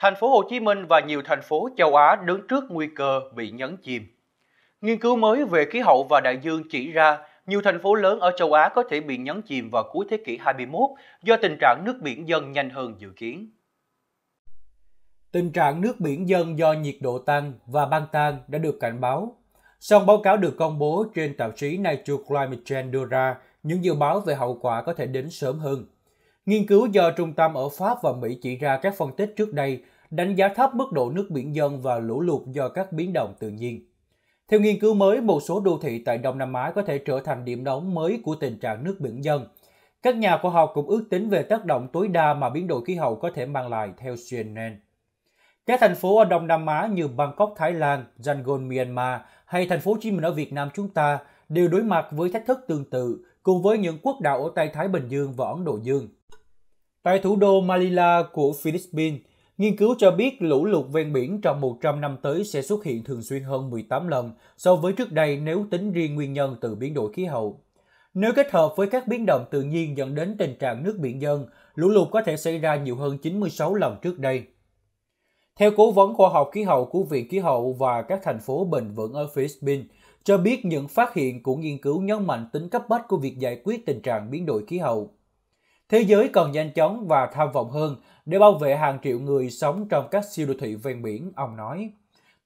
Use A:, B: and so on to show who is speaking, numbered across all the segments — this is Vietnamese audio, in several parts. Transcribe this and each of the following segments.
A: thành phố Hồ Chí Minh và nhiều thành phố châu Á đứng trước nguy cơ bị nhấn chìm. Nghiên cứu mới về khí hậu và đại dương chỉ ra nhiều thành phố lớn ở châu Á có thể bị nhấn chìm vào cuối thế kỷ 21 do tình trạng nước biển dâng nhanh hơn dự kiến. Tình trạng nước biển dâng do nhiệt độ tăng và băng tan đã được cảnh báo. Song báo cáo được công bố trên tạp chí Nature Climate Change đưa ra những dự báo về hậu quả có thể đến sớm hơn. Nghiên cứu do trung tâm ở Pháp và Mỹ chỉ ra các phân tích trước đây đánh giá thấp mức độ nước biển dân và lũ lụt do các biến động tự nhiên. Theo nghiên cứu mới, một số đô thị tại Đông Nam Á có thể trở thành điểm nóng mới của tình trạng nước biển dân. Các nhà khoa học cũng ước tính về tác động tối đa mà biến đổi khí hậu có thể mang lại theo CNN. Các thành phố ở Đông Nam Á như Bangkok, Thái Lan, Yangon, Myanmar hay thành phố Hồ Chí Minh ở Việt Nam chúng ta đều đối mặt với thách thức tương tự cùng với những quốc đảo ở Tây Thái Bình Dương và Ấn Độ Dương tại thủ đô Manila của Philippines. Nghiên cứu cho biết lũ lụt ven biển trong 100 năm tới sẽ xuất hiện thường xuyên hơn 18 lần so với trước đây nếu tính riêng nguyên nhân từ biến đổi khí hậu. Nếu kết hợp với các biến động tự nhiên dẫn đến tình trạng nước biển dân, lũ lụt có thể xảy ra nhiều hơn 96 lần trước đây. Theo cố vấn khoa học khí hậu của Viện Khí hậu và các thành phố bền vững ở Philippines, cho biết những phát hiện của nghiên cứu nhấn mạnh tính cấp bách của việc giải quyết tình trạng biến đổi khí hậu. Thế giới cần nhanh chóng và tham vọng hơn để bảo vệ hàng triệu người sống trong các siêu đô thị ven biển, ông nói.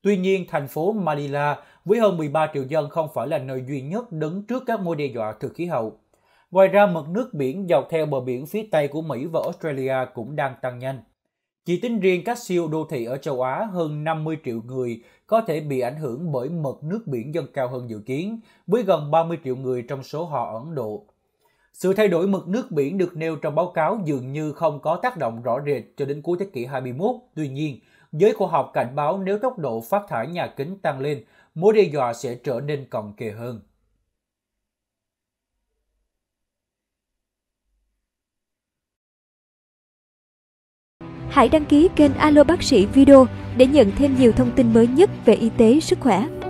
A: Tuy nhiên, thành phố Manila với hơn 13 triệu dân không phải là nơi duy nhất đứng trước các mối đe dọa từ khí hậu. Ngoài ra, mực nước biển dọc theo bờ biển phía Tây của Mỹ và Australia cũng đang tăng nhanh. Chỉ tính riêng các siêu đô thị ở châu Á, hơn 50 triệu người có thể bị ảnh hưởng bởi mực nước biển dâng cao hơn dự kiến, với gần 30 triệu người trong số họ ở Ấn Độ. Sự thay đổi mực nước biển được nêu trong báo cáo dường như không có tác động rõ rệt cho đến cuối thế kỷ 21. Tuy nhiên, giới khoa học cảnh báo nếu tốc độ phát thải nhà kính tăng lên, mối đe dọa sẽ trở nên cận kề hơn. Hãy đăng ký kênh Alo Bác sĩ Video để nhận thêm nhiều thông tin mới nhất về y tế, sức khỏe.